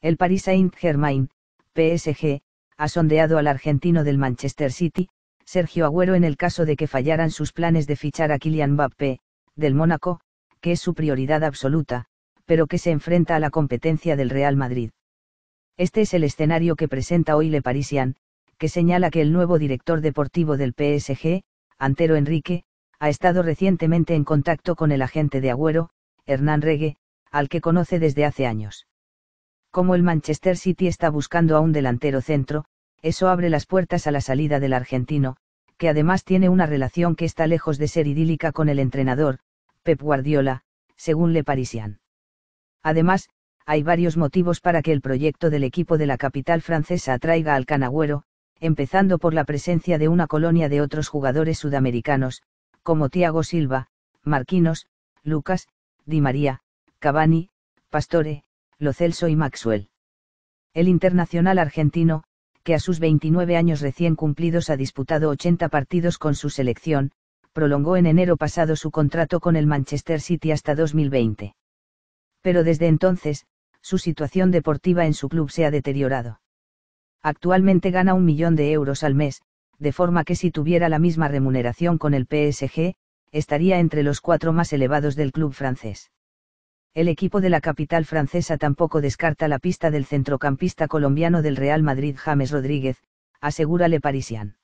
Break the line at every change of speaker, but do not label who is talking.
El Paris Saint-Germain, PSG, ha sondeado al argentino del Manchester City, Sergio Agüero en el caso de que fallaran sus planes de fichar a Kylian Mbappé, del Mónaco, que es su prioridad absoluta, pero que se enfrenta a la competencia del Real Madrid. Este es el escenario que presenta hoy Le Parisien, que señala que el nuevo director deportivo del PSG, Antero Enrique, ha estado recientemente en contacto con el agente de Agüero, Hernán Regue, al que conoce desde hace años como el Manchester City está buscando a un delantero centro, eso abre las puertas a la salida del argentino, que además tiene una relación que está lejos de ser idílica con el entrenador, Pep Guardiola, según Le Parisien. Además, hay varios motivos para que el proyecto del equipo de la capital francesa atraiga al canagüero, empezando por la presencia de una colonia de otros jugadores sudamericanos, como Thiago Silva, Marquinos, Lucas, Di María, Cavani, Pastore, lo Celso y Maxwell. El internacional argentino, que a sus 29 años recién cumplidos ha disputado 80 partidos con su selección, prolongó en enero pasado su contrato con el Manchester City hasta 2020. Pero desde entonces, su situación deportiva en su club se ha deteriorado. Actualmente gana un millón de euros al mes, de forma que si tuviera la misma remuneración con el PSG, estaría entre los cuatro más elevados del club francés el equipo de la capital francesa tampoco descarta la pista del centrocampista colombiano del Real Madrid James Rodríguez, asegura Le Parisien.